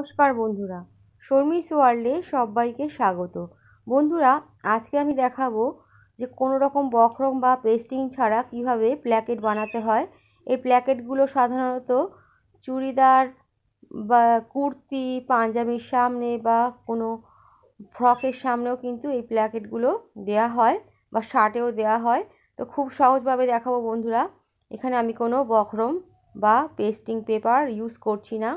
নমস্কার বন্ধুরা শর্মিস ওয়ার্ল্ডে সবাইকে স্বাগত বন্ধুরা আজকে আমি দেখাবো যে কোনো রকম বক্রম বা পেস্টিং ছাড়া কিভাবে প্ল্যাকেট বানাতে হয় এই প্ল্যাকেটগুলো সাধারণত চুড়িদার বা কুর্তি পাঞ্জাবির সামনে বা কোনো ফ্রকের সামনেও কিন্তু এই প্ল্যাকেটগুলো দেয়া হয় বা শার্টেও দেয়া হয় তো খুব সহজভাবে দেখাবো বন্ধুরা এখানে আমি কোনো বক্রম বা পেস্টিং পেপার ইউজ করছি না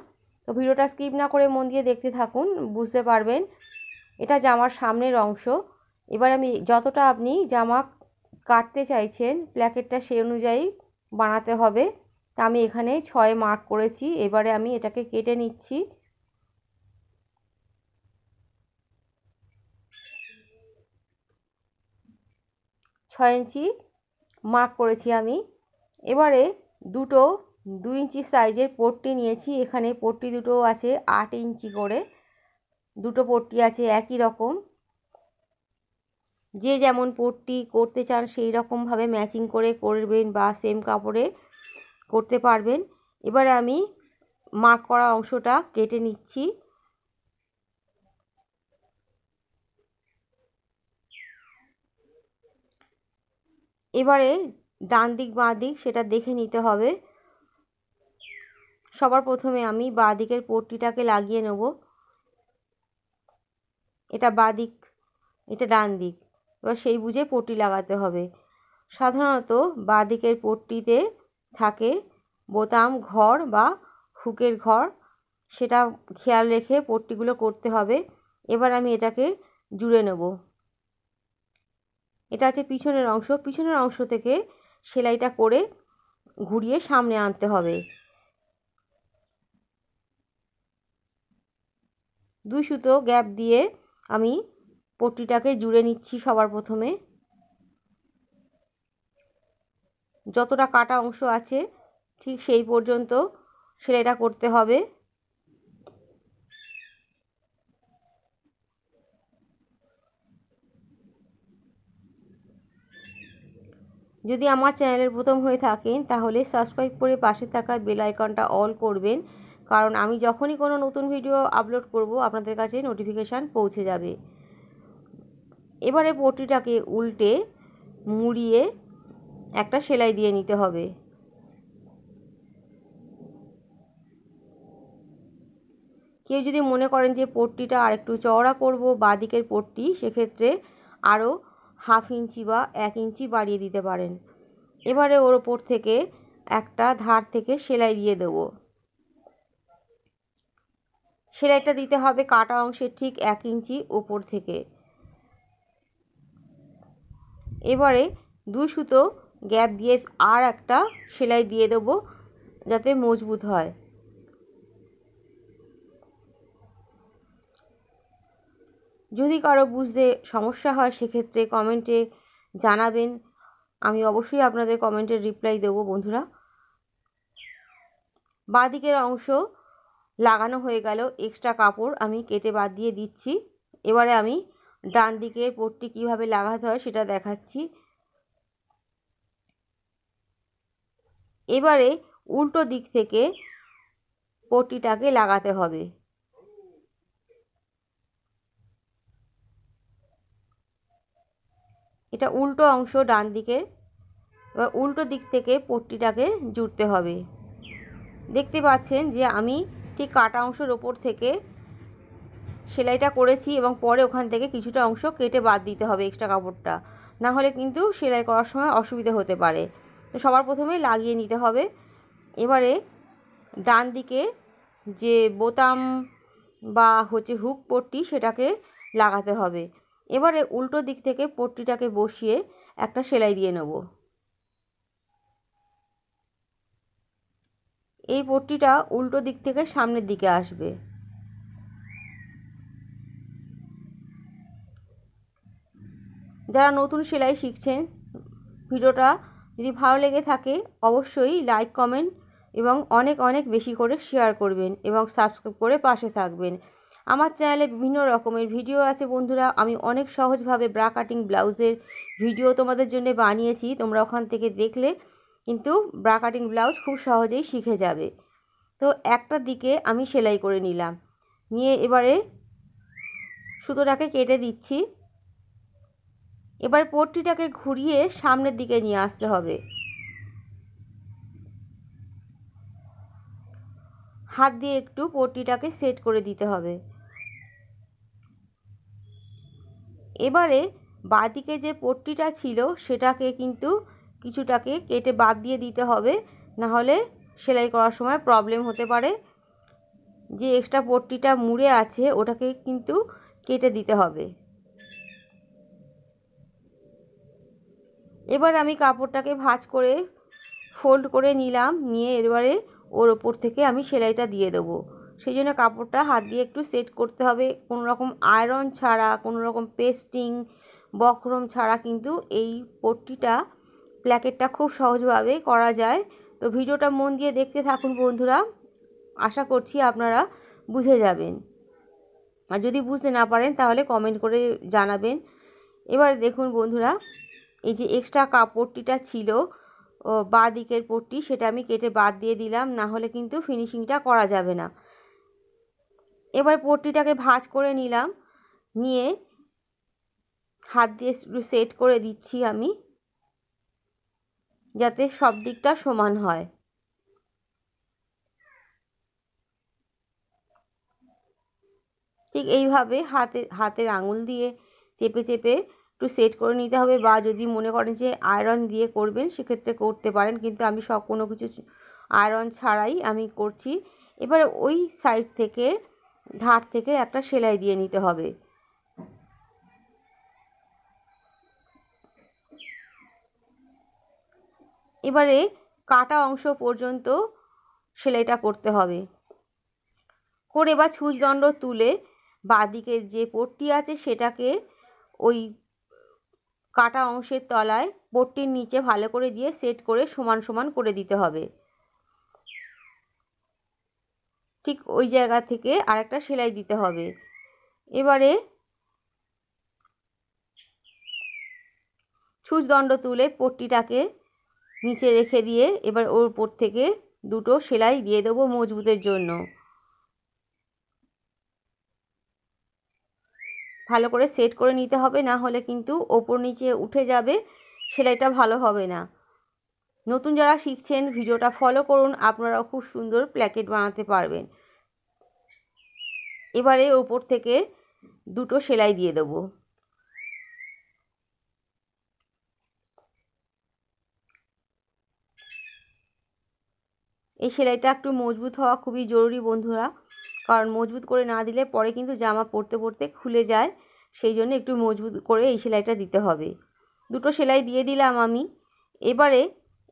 তো ভিডিওটা স্কিপ না করে মন দিয়ে দেখতে থাকুন বুঝতে পারবেন এটা জামার সামনের অংশ এবার আমি যতটা আপনি জামা কাটতে চাইছেন প্ল্যাকেটটা সেই অনুযায়ী বানাতে হবে তা আমি এখানে ছয় মার্ক করেছি এবারে আমি এটাকে কেটে নিচ্ছি ছয় ইঞ্চি মার্ক করেছি আমি এবারে দুটো দু ইঞ্চি সাইজের পট্টি নিয়েছি এখানে পট্টি দুটো আছে আট ইঞ্চি করে দুটো পট্টি আছে একই রকম যে যেমন পট্টি করতে চান সেই রকমভাবে ম্যাচিং করে করবেন বা সেম কাপড়ে করতে পারবেন এবার আমি মার্ক করা অংশটা কেটে নিচ্ছি এবারে ডান দিক বাঁ দিক সেটা দেখে নিতে হবে সবার প্রথমে আমি বাঁ দিকের পট্টিটাকে লাগিয়ে নেব এটা বাঁ দিক এটা ডান দিক এবার সেই বুঝে পট্টি লাগাতে হবে সাধারণত বাঁ দিকের পট্টিতে থাকে বোতাম ঘর বা হুকের ঘর সেটা খেয়াল রেখে পট্টিগুলো করতে হবে এবার আমি এটাকে জুড়ে নেব এটা আছে পিছনের অংশ পিছনের অংশ থেকে সেলাইটা করে ঘুরিয়ে সামনে আনতে হবে দুই সুতো গ্যাপ দিয়ে আমি পট্টিটাকে জুড়ে নিচ্ছি সবার প্রথমে যতটা কাটা অংশ আছে ঠিক সেই পর্যন্ত সেলাইটা করতে হবে যদি আমার চ্যানেলের প্রথম হয়ে থাকেন তাহলে সাবস্ক্রাইব করে পাশে থাকা বেল আইকনটা অল করবেন কারণ আমি যখনই কোনো নতুন ভিডিও আপলোড করব আপনাদের কাছে নোটিফিকেশান পৌঁছে যাবে এবারে পটিটাকে উল্টে মুড়িয়ে একটা সেলাই দিয়ে নিতে হবে কেউ যদি মনে করেন যে পট্টিটা আর একটু চওড়া করবো বা দিকের পট্টি সেক্ষেত্রে আরও হাফ ইঞ্চি বা এক ইঞ্চি বাড়িয়ে দিতে পারেন এবারে ওর ওপর থেকে একটা ধার থেকে সেলাই দিয়ে দেবো সেলাইটা দিতে হবে কাটা অংশের ঠিক এক ইঞ্চি ওপর থেকে এবারে দুই সুতো গ্যাপ দিয়ে আর একটা সেলাই দিয়ে দেবো যাতে মজবুত হয় যদি কারো বুঝতে সমস্যা হয় সেক্ষেত্রে কমেন্টে জানাবেন আমি অবশ্যই আপনাদের কমেন্টের রিপ্লাই দেবো বন্ধুরা বাঁদিকের অংশ লাগানো হয়ে গেল এক্সট্রা কাপড় আমি কেটে বাদ দিয়ে দিচ্ছি এবারে আমি ডান দিকের পোটটি কিভাবে লাগাতে হয় সেটা দেখাচ্ছি এবারে উল্টো দিক থেকে পট্টিটাকে লাগাতে হবে এটা উল্টো অংশ ডান দিকে এবার উল্টো দিক থেকে পট্টিটাকে জুড়তে হবে দেখতে পাচ্ছেন যে আমি ঠিক কাটা অংশের ওপর থেকে সেলাইটা করেছি এবং পরে ওখান থেকে কিছুটা অংশ কেটে বাদ দিতে হবে এক্সট্রা কাপড়টা না হলে কিন্তু সেলাই করার সময় অসুবিধা হতে পারে তো সবার প্রথমে লাগিয়ে নিতে হবে এবারে ডান দিকে যে বোতাম বা হচ্ছে হুক পট্টি সেটাকে লাগাতে হবে এবারে উল্টো দিক থেকে পট্টিটাকে বসিয়ে একটা সেলাই দিয়ে নেবো এই পট্টিটা উল্টো দিক থেকে সামনের দিকে আসবে যারা নতুন সেলাই শিখছেন ভিডিওটা যদি ভালো লেগে থাকে অবশ্যই লাইক কমেন্ট এবং অনেক অনেক বেশি করে শেয়ার করবেন এবং সাবস্ক্রাইব করে পাশে থাকবেন আমার চ্যানেলে বিভিন্ন রকমের ভিডিও আছে বন্ধুরা আমি অনেক সহজভাবে ব্রা কাটিং ব্লাউজের ভিডিও তোমাদের জন্য বানিয়েছি তোমরা ওখান থেকে দেখলে কিন্তু ব্রা কাটিং ব্লাউজ খুব সহজেই শিখে যাবে তো একটা দিকে আমি সেলাই করে নিলাম নিয়ে এবারে সুতোটাকে কেটে দিচ্ছি এবার পট্টিটাকে ঘুরিয়ে সামনের দিকে নিয়ে আসতে হবে হাত দিয়ে একটু পট্টিটাকে সেট করে দিতে হবে এবারে বাঁদিকে যে পট্টিটা ছিল সেটাকে কিন্তু কিছুটাকে কেটে বাদ দিয়ে দিতে হবে না হলে সেলাই করার সময় প্রবলেম হতে পারে যে এক্সট্রা পট্টিটা মুড়ে আছে ওটাকে কিন্তু কেটে দিতে হবে এবার আমি কাপড়টাকে ভাঁজ করে ফোল্ড করে নিলাম নিয়ে এবারে ওর ওপর থেকে আমি সেলাইটা দিয়ে দেবো সেই জন্য কাপড়টা হাত দিয়ে একটু সেট করতে হবে কোনো রকম আয়রন ছাড়া কোনো রকম পেস্টিং বক্রম ছাড়া কিন্তু এই পট্টিটা প্ল্যাকেটটা খুব সহজভাবে করা যায় তো ভিডিওটা মন দিয়ে দেখতে থাকুন বন্ধুরা আশা করছি আপনারা বুঝে যাবেন আর যদি বুঝতে না পারেন তাহলে কমেন্ট করে জানাবেন এবার দেখুন বন্ধুরা এই যে এক্সট্রা কাপড়টিটা ছিল বা দিকের পট্টি সেটা আমি কেটে বাদ দিয়ে দিলাম না হলে কিন্তু ফিনিশিংটা করা যাবে না এবার পট্টিটাকে ভাঁজ করে নিলাম নিয়ে হাত দিয়ে সেট করে দিচ্ছি আমি যাতে সব দিকটা সমান হয় ঠিক এইভাবে হাতে হাতের আঙুল দিয়ে চেপে চেপে একটু সেট করে নিতে হবে বা যদি মনে করেন যে আয়রন দিয়ে করবেন সেক্ষেত্রে করতে পারেন কিন্তু আমি সব কোনো কিছু আয়রন ছাড়াই আমি করছি এবারে ওই সাইড থেকে ধার থেকে একটা সেলাই দিয়ে নিতে হবে এবারে কাটা অংশ পর্যন্ত সেলাইটা করতে হবে করে বা ছুঁচদণ্ড তুলে দিকের যে পট্টি আছে সেটাকে ওই কাটা অংশের তলায় পট্টির নিচে ভালো করে দিয়ে সেট করে সমান সমান করে দিতে হবে ঠিক ওই জায়গা থেকে আরেকটা সেলাই দিতে হবে এবারে ছুঁচদণ্ড তুলে পট্টিটাকে নিচে রেখে দিয়ে এবার ওর উপর থেকে দুটো সেলাই দিয়ে দেবো মজবুতের জন্য ভালো করে সেট করে নিতে হবে না হলে কিন্তু ওপর নিচে উঠে যাবে সেলাইটা ভালো হবে না নতুন যারা শিখছেন ভিডিওটা ফলো করুন আপনারাও খুব সুন্দর প্ল্যাকেট বানাতে পারবেন এবারে ওপর থেকে দুটো সেলাই দিয়ে দেবো এই সেলাইটা একটু মজবুত হওয়া খুবই জরুরি বন্ধুরা কারণ মজবুত করে না দিলে পরে কিন্তু জামা পরতে পরতে খুলে যায় সেই জন্য একটু মজবুত করে এই সেলাইটা দিতে হবে দুটো সেলাই দিয়ে দিলাম আমি এবারে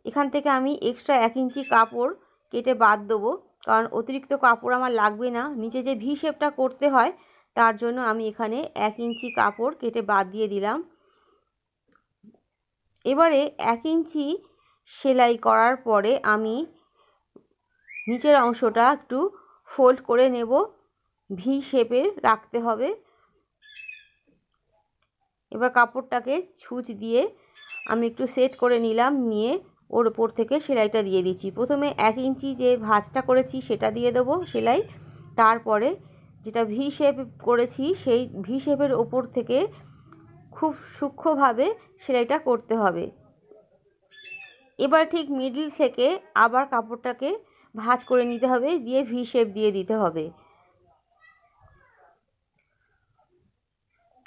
এখান থেকে আমি এক্সট্রা এক ইঞ্চি কাপড় কেটে বাদ দেবো কারণ অতিরিক্ত কাপড় আমার লাগবে না নিচে যে ভি শেপটা করতে হয় তার জন্য আমি এখানে এক ইঞ্চি কাপড় কেটে বাদ দিয়ে দিলাম এবারে এক ইঞ্চি সেলাই করার পরে আমি নিচের অংশটা একটু ফোল্ড করে নেব ভি শেপে রাখতে হবে এবার কাপড়টাকে ছুঁচ দিয়ে আমি একটু সেট করে নিলাম নিয়ে ওর ওপর থেকে সেলাইটা দিয়ে দিচ্ছি প্রথমে এক ইঞ্চি যে ভাঁজটা করেছি সেটা দিয়ে দেবো সেলাই তারপরে যেটা ভি শেপ করেছি সেই ভি শেপের ওপর থেকে খুব সূক্ষ্মভাবে সেলাইটা করতে হবে এবার ঠিক মিডিল থেকে আবার কাপড়টাকে ভাঁজ করে নিতে হবে দিয়ে ভি শেপ দিয়ে দিতে হবে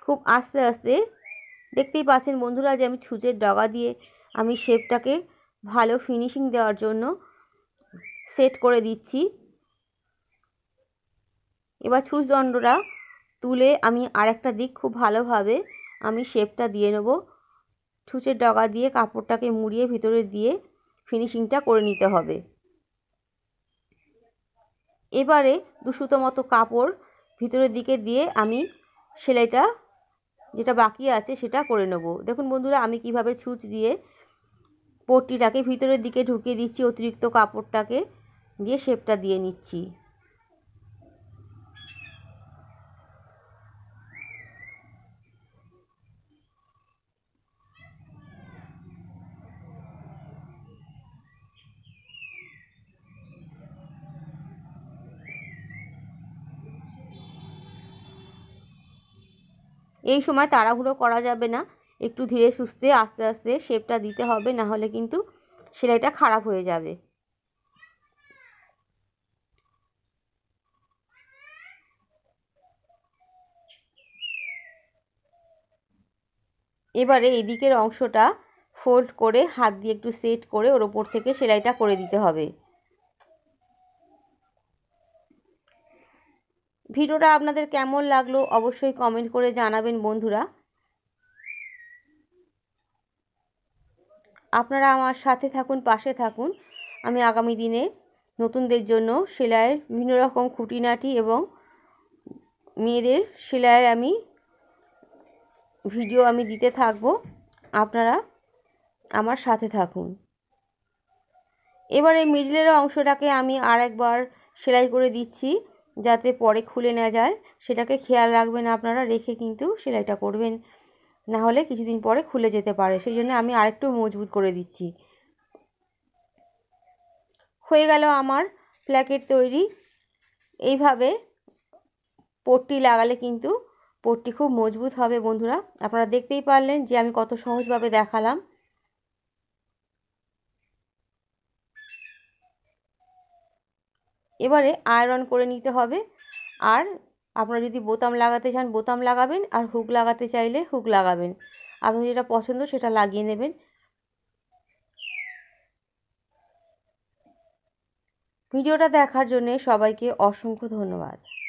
খুব আস্তে আস্তে দেখতেই পাচ্ছেন বন্ধুরা যে আমি ছুঁচের ডগা দিয়ে আমি শেপটাকে ভালো ফিনিশিং দেওয়ার জন্য সেট করে দিচ্ছি এবার দণ্ডটা তুলে আমি আরেকটা দিক খুব ভালোভাবে আমি শেপটা দিয়ে নেব ছুঁচের ডগা দিয়ে কাপড়টাকে মুড়িয়ে ভিতরে দিয়ে ফিনিশিংটা করে নিতে হবে এবারে দুশোতো মতো কাপড় ভিতরের দিকে দিয়ে আমি সেলাইটা যেটা বাকি আছে সেটা করে নেব দেখুন বন্ধুরা আমি কিভাবে ছুঁচ দিয়ে পট্টিটাকে ভিতরের দিকে ঢুকিয়ে দিচ্ছি অতিরিক্ত কাপড়টাকে দিয়ে শেপটা দিয়ে নিচ্ছি এই সময় তাড়াহুড়ো করা যাবে না একটু ধীরে সুস্থে আস্তে আস্তে শেপটা দিতে হবে না হলে কিন্তু সেলাইটা খারাপ হয়ে যাবে এবারে এদিকের অংশটা ফোল্ড করে হাত দিয়ে একটু সেট করে ওর ওপর থেকে সেলাইটা করে দিতে হবে ভিডিওটা আপনাদের কেমন লাগলো অবশ্যই কমেন্ট করে জানাবেন বন্ধুরা আপনারা আমার সাথে থাকুন পাশে থাকুন আমি আগামী দিনে নতুনদের জন্য সেলাইয়ের বিভিন্ন রকম খুঁটিনাটি এবং মেয়েদের সেলাইয়ের আমি ভিডিও আমি দিতে থাকব আপনারা আমার সাথে থাকুন এবারে মিডলের অংশটাকে আমি আরেকবার সেলাই করে দিচ্ছি যাতে পরে খুলে না যায় সেটাকে খেয়াল রাখবেন আপনারা রেখে কিন্তু সেলাইটা করবেন না হলে কিছুদিন পরে খুলে যেতে পারে সেই জন্য আমি আরেকটু মজবুত করে দিচ্ছি হয়ে গেল আমার প্ল্যাকেট তৈরি এইভাবে পট্টি লাগালে কিন্তু পট্টি খুব মজবুত হবে বন্ধুরা আপনারা দেখতেই পারলেন যে আমি কত সহজভাবে দেখালাম এবারে আয়রন করে নিতে হবে আর আপনারা যদি বোতাম লাগাতে চান বোতাম লাগাবেন আর হুক লাগাতে চাইলে হুক লাগাবেন আপনার যেটা পছন্দ সেটা লাগিয়ে নেবেন ভিডিওটা দেখার জন্য সবাইকে অসংখ্য ধন্যবাদ